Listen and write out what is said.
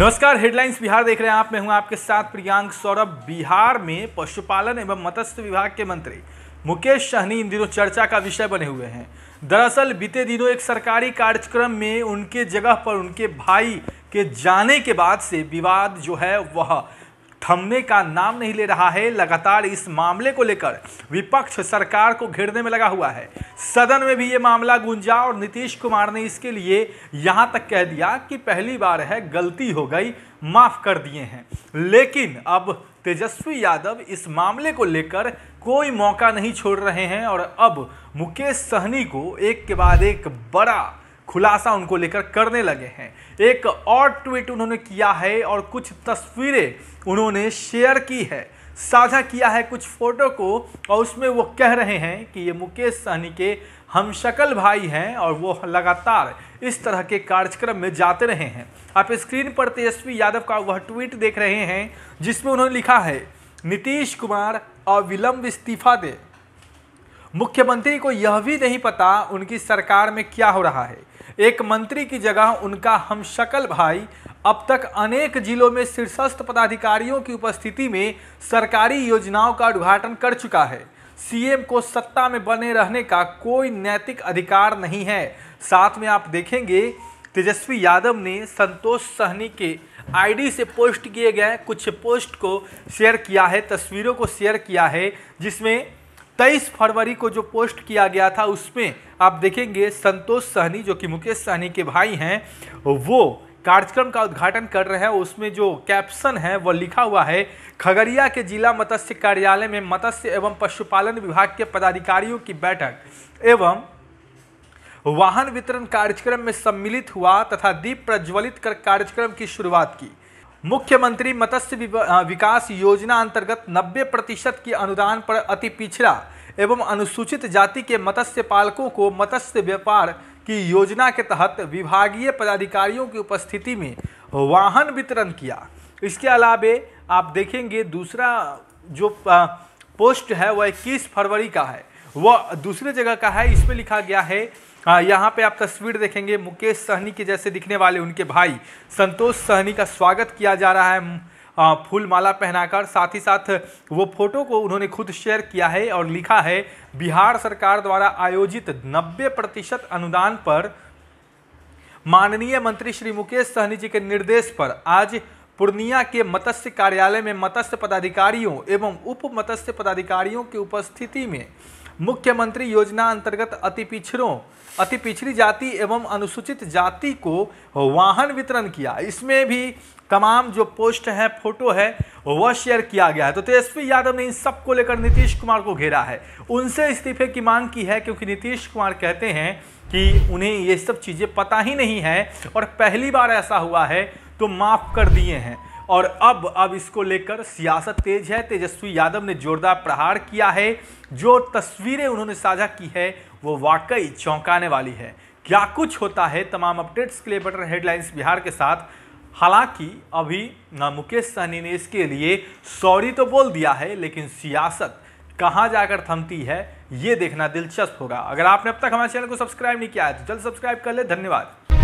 नमस्कार हेडलाइंस बिहार देख रहे हैं आप मैं हूं आपके साथ प्रियांक सौरभ बिहार में पशुपालन एवं मत्स्य विभाग के मंत्री मुकेश सहनी इन दिनों चर्चा का विषय बने हुए हैं दरअसल बीते दिनों एक सरकारी कार्यक्रम में उनके जगह पर उनके भाई के जाने के बाद से विवाद जो है वह थमने का नाम नहीं ले रहा है लगातार इस मामले को लेकर विपक्ष सरकार को घेरने में लगा हुआ है सदन में भी ये मामला गुंजा और नीतीश कुमार ने इसके लिए यहाँ तक कह दिया कि पहली बार है गलती हो गई माफ़ कर दिए हैं लेकिन अब तेजस्वी यादव इस मामले को लेकर कोई मौका नहीं छोड़ रहे हैं और अब मुकेश सहनी को एक के बाद एक बड़ा खुलासा उनको लेकर करने लगे हैं एक और ट्वीट उन्होंने किया है और कुछ तस्वीरें उन्होंने शेयर की है साझा किया है कुछ फ़ोटो को और उसमें वो कह रहे हैं कि ये मुकेश सहनी के हम शकल भाई हैं और वो लगातार इस तरह के कार्यक्रम में जाते रहे हैं आप स्क्रीन पर तेजस्वी यादव का वह ट्वीट देख रहे हैं जिसमें उन्होंने लिखा है नीतीश कुमार अविलंब इस्तीफा दे मुख्यमंत्री को यह भी नहीं पता उनकी सरकार में क्या हो रहा है एक मंत्री की जगह उनका हम शक्ल भाई अब तक अनेक जिलों में शीर्षस्थ पदाधिकारियों की उपस्थिति में सरकारी योजनाओं का उद्घाटन कर चुका है सीएम को सत्ता में बने रहने का कोई नैतिक अधिकार नहीं है साथ में आप देखेंगे तेजस्वी यादव ने संतोष सहनी के आईडी से पोस्ट किए गए कुछ पोस्ट को शेयर किया है तस्वीरों को शेयर किया है जिसमें तेईस फरवरी को जो पोस्ट किया गया था उसमें आप देखेंगे संतोष सहनी जो कि मुकेश सहनी के भाई हैं वो कार्यक्रम का उद्घाटन कर रहे हैं उसमें जो कैप्शन है वह लिखा हुआ है खगड़िया के जिला मत्स्य कार्यालय में मत्स्य एवं पशुपालन विभाग के पदाधिकारियों की बैठक एवं वाहन वितरण कार्यक्रम में सम्मिलित हुआ तथा दीप प्रज्वलित कर कार्यक्रम की शुरुआत की मुख्यमंत्री मत्स्य विकास योजना अंतर्गत 90 प्रतिशत की अनुदान पर अति पिछड़ा एवं अनुसूचित जाति के मत्स्य पालकों को मत्स्य व्यापार की योजना के तहत विभागीय पदाधिकारियों की उपस्थिति में वाहन वितरण किया इसके अलावे आप देखेंगे दूसरा जो पोस्ट है वह इक्कीस फरवरी का है वह दूसरे जगह का है इसमें लिखा गया है यहाँ पे आप तस्वीर देखेंगे मुकेश सहनी के जैसे दिखने वाले उनके भाई संतोष सहनी का स्वागत किया जा रहा है फूल माला पहनाकर साथ ही साथ वो फोटो को उन्होंने खुद शेयर किया है और लिखा है बिहार सरकार द्वारा आयोजित 90 प्रतिशत अनुदान पर माननीय मंत्री श्री मुकेश सहनी जी के निर्देश पर आज पूर्णिया के मत्स्य कार्यालय में मत्स्य पदाधिकारियों एवं उप मत्स्य पदाधिकारियों की उपस्थिति में मुख्यमंत्री योजना अंतर्गत अति पिछड़ों अति पिछड़ी जाति एवं अनुसूचित जाति को वाहन वितरण किया इसमें भी तमाम जो पोस्ट है फोटो है वह शेयर किया गया है तो तेजस्वी यादव ने इन सबको लेकर नीतीश कुमार को घेरा है उनसे इस्तीफे की मांग की है क्योंकि नीतीश कुमार कहते हैं कि उन्हें ये सब चीज़ें पता ही नहीं है और पहली बार ऐसा हुआ है तो माफ़ कर दिए हैं और अब अब इसको लेकर सियासत तेज है तेजस्वी यादव ने जोरदार प्रहार किया है जो तस्वीरें उन्होंने साझा की है वो वाकई चौंकाने वाली है क्या कुछ होता है तमाम अपडेट्स के लिए बटर हेडलाइंस बिहार के साथ हालांकि अभी मुकेश सहनी ने इसके लिए सॉरी तो बोल दिया है लेकिन सियासत कहाँ जाकर थमती है ये देखना दिलचस्प होगा अगर आपने अब तक हमारे चैनल को सब्सक्राइब नहीं किया है तो जल्द सब्सक्राइब कर ले धन्यवाद